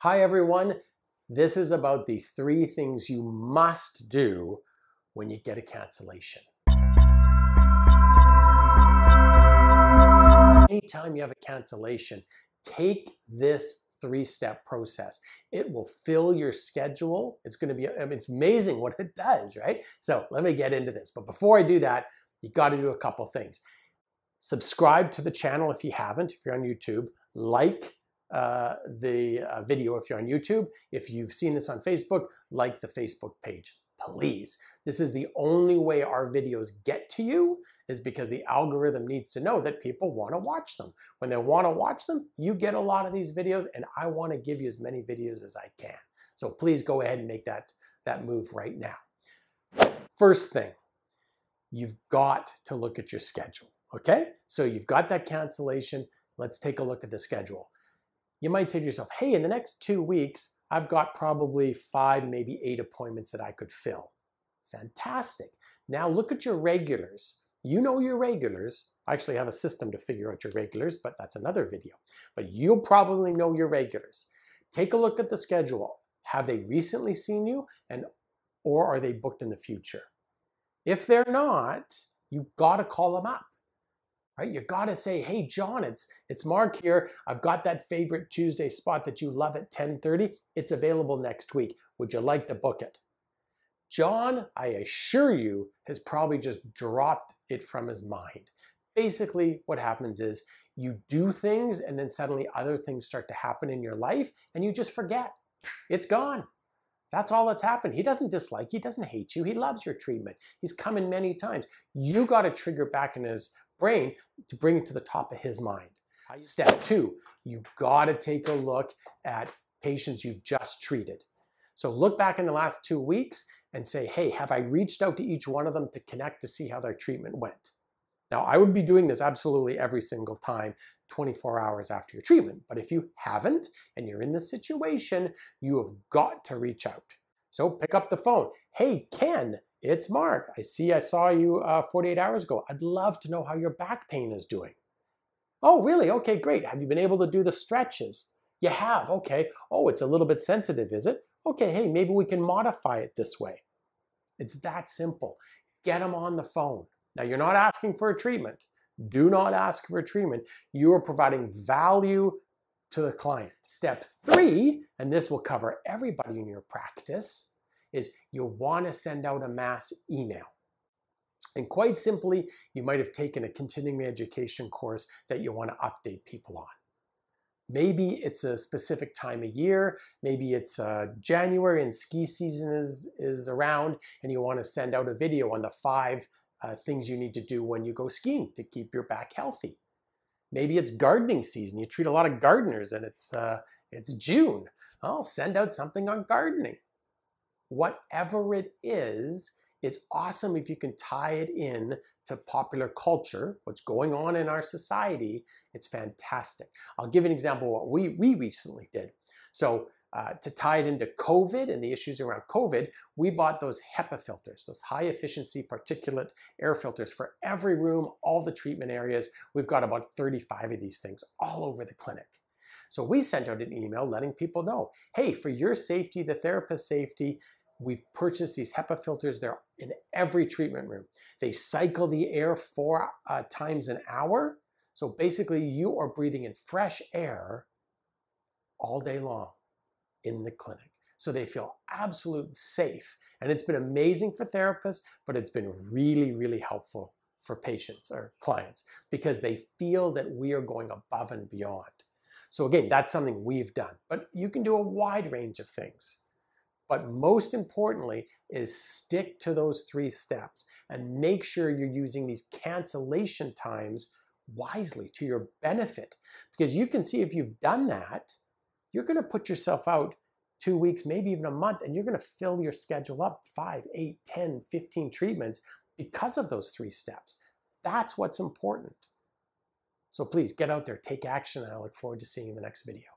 Hi, everyone. This is about the three things you must do when you get a cancellation. Anytime you have a cancellation, take this three-step process. It will fill your schedule. It's going to be, I mean, it's amazing what it does, right? So let me get into this. But before I do that, you got to do a couple things. Subscribe to the channel if you haven't, if you're on YouTube. Like uh, the uh, video if you're on YouTube. If you've seen this on Facebook, like the Facebook page, please. This is the only way our videos get to you is because the algorithm needs to know that people want to watch them. When they want to watch them, you get a lot of these videos and I want to give you as many videos as I can. So please go ahead and make that, that move right now. First thing, you've got to look at your schedule, okay? So you've got that cancellation. Let's take a look at the schedule you might say to yourself, hey, in the next two weeks, I've got probably five, maybe eight appointments that I could fill. Fantastic. Now look at your regulars. You know your regulars. I actually have a system to figure out your regulars, but that's another video. But you'll probably know your regulars. Take a look at the schedule. Have they recently seen you and or are they booked in the future? If they're not, you've got to call them up right? You got to say, hey, John, it's, it's Mark here. I've got that favorite Tuesday spot that you love at 1030. It's available next week. Would you like to book it? John, I assure you, has probably just dropped it from his mind. Basically, what happens is you do things and then suddenly other things start to happen in your life and you just forget. It's gone. That's all that's happened. He doesn't dislike you, he doesn't hate you, he loves your treatment. He's come in many times. You got to trigger back in his brain to bring it to the top of his mind. Step two, you got to take a look at patients you've just treated. So look back in the last two weeks and say, hey, have I reached out to each one of them to connect to see how their treatment went? Now, I would be doing this absolutely every single time 24 hours after your treatment. But if you haven't and you're in this situation, you have got to reach out. So pick up the phone. Hey, Ken, it's Mark. I see I saw you uh, 48 hours ago. I'd love to know how your back pain is doing. Oh, really? Okay, great. Have you been able to do the stretches? You have. Okay. Oh, it's a little bit sensitive, is it? Okay, hey, maybe we can modify it this way. It's that simple. Get them on the phone. Now, you're not asking for a treatment. Do not ask for treatment. You are providing value to the client. Step three, and this will cover everybody in your practice, is you want to send out a mass email. And quite simply, you might have taken a continuing education course that you want to update people on. Maybe it's a specific time of year. Maybe it's uh, January and ski season is, is around, and you want to send out a video on the five uh, things you need to do when you go skiing to keep your back healthy. Maybe it's gardening season. You treat a lot of gardeners and it's, uh, it's June. I'll oh, send out something on gardening. Whatever it is, it's awesome if you can tie it in to popular culture, what's going on in our society. It's fantastic. I'll give an example what we, we recently did. So uh, to tie it into COVID and the issues around COVID, we bought those HEPA filters, those high efficiency particulate air filters for every room, all the treatment areas. We've got about 35 of these things all over the clinic. So we sent out an email letting people know hey, for your safety, the therapist's safety, We've purchased these HEPA filters. They're in every treatment room. They cycle the air four uh, times an hour. So basically, you are breathing in fresh air all day long in the clinic. So they feel absolutely safe. And it's been amazing for therapists, but it's been really, really helpful for patients or clients because they feel that we are going above and beyond. So again, that's something we've done. But you can do a wide range of things. But most importantly is stick to those three steps and make sure you're using these cancellation times wisely to your benefit. Because you can see if you've done that, you're going to put yourself out two weeks, maybe even a month, and you're going to fill your schedule up five, eight, 10, 15 treatments because of those three steps. That's what's important. So please get out there, take action, and I look forward to seeing you in the next video.